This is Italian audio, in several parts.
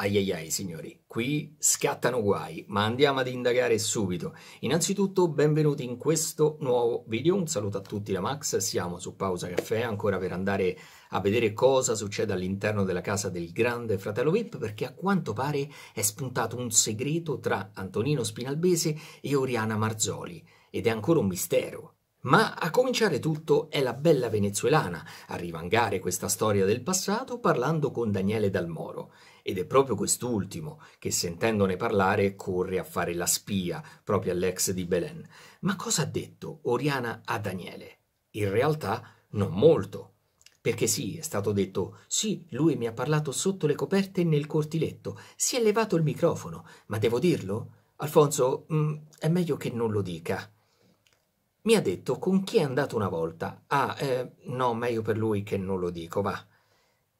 Ai ai ai signori, qui scattano guai, ma andiamo ad indagare subito. Innanzitutto benvenuti in questo nuovo video, un saluto a tutti da Max, siamo su Pausa Caffè ancora per andare a vedere cosa succede all'interno della casa del grande fratello VIP perché a quanto pare è spuntato un segreto tra Antonino Spinalbese e Oriana Marzoli ed è ancora un mistero. Ma a cominciare tutto è la bella venezuelana a rivangare questa storia del passato parlando con Daniele Dalmoro. Ed è proprio quest'ultimo che, sentendone parlare, corre a fare la spia proprio all'ex di Belen. Ma cosa ha detto Oriana a Daniele? In realtà non molto. Perché sì, è stato detto, sì, lui mi ha parlato sotto le coperte nel cortiletto, si è levato il microfono, ma devo dirlo? Alfonso, mh, mm, è meglio che non lo dica mi ha detto con chi è andato una volta. Ah, eh, no, meglio per lui che non lo dico, va.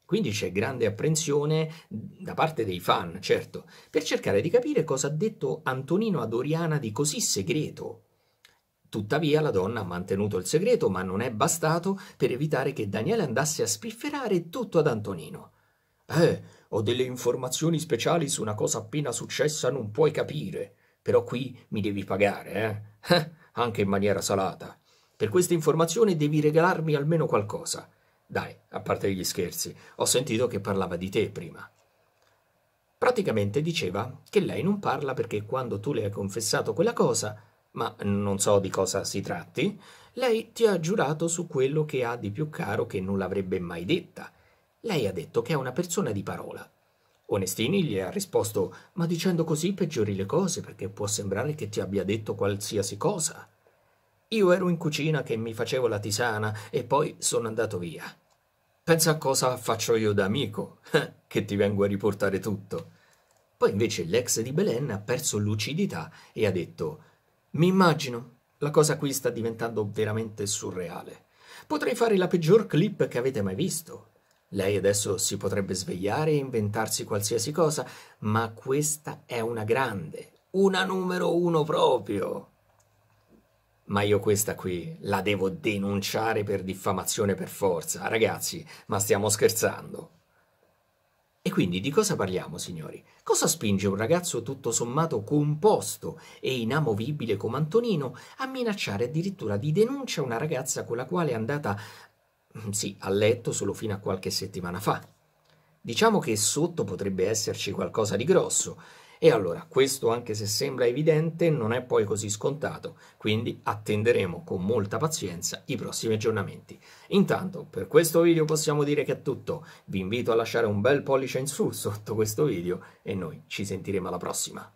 Quindi c'è grande apprensione da parte dei fan, certo, per cercare di capire cosa ha detto Antonino ad Oriana di così segreto. Tuttavia la donna ha mantenuto il segreto, ma non è bastato per evitare che Daniele andasse a spifferare tutto ad Antonino. Eh, ho delle informazioni speciali su una cosa appena successa, non puoi capire. Però qui mi devi pagare, eh? eh anche in maniera salata. Per questa informazione devi regalarmi almeno qualcosa. Dai, a parte gli scherzi, ho sentito che parlava di te prima. Praticamente diceva che lei non parla perché quando tu le hai confessato quella cosa, ma non so di cosa si tratti, lei ti ha giurato su quello che ha di più caro che non l'avrebbe mai detta. Lei ha detto che è una persona di parola Onestini gli ha risposto Ma dicendo così peggiori le cose perché può sembrare che ti abbia detto qualsiasi cosa. Io ero in cucina che mi facevo la tisana e poi sono andato via. Pensa a cosa faccio io da amico, eh, che ti vengo a riportare tutto. Poi invece l'ex di Belen ha perso lucidità e ha detto Mi immagino, la cosa qui sta diventando veramente surreale. Potrei fare la peggior clip che avete mai visto lei adesso si potrebbe svegliare e inventarsi qualsiasi cosa, ma questa è una grande, una numero uno proprio. Ma io questa qui la devo denunciare per diffamazione per forza. Ragazzi, ma stiamo scherzando. E quindi di cosa parliamo, signori? Cosa spinge un ragazzo tutto sommato composto e inamovibile come Antonino a minacciare addirittura di denuncia una ragazza con la quale è andata sì, a letto solo fino a qualche settimana fa. Diciamo che sotto potrebbe esserci qualcosa di grosso, e allora questo, anche se sembra evidente, non è poi così scontato, quindi attenderemo con molta pazienza i prossimi aggiornamenti. Intanto, per questo video possiamo dire che è tutto, vi invito a lasciare un bel pollice in su sotto questo video e noi ci sentiremo alla prossima.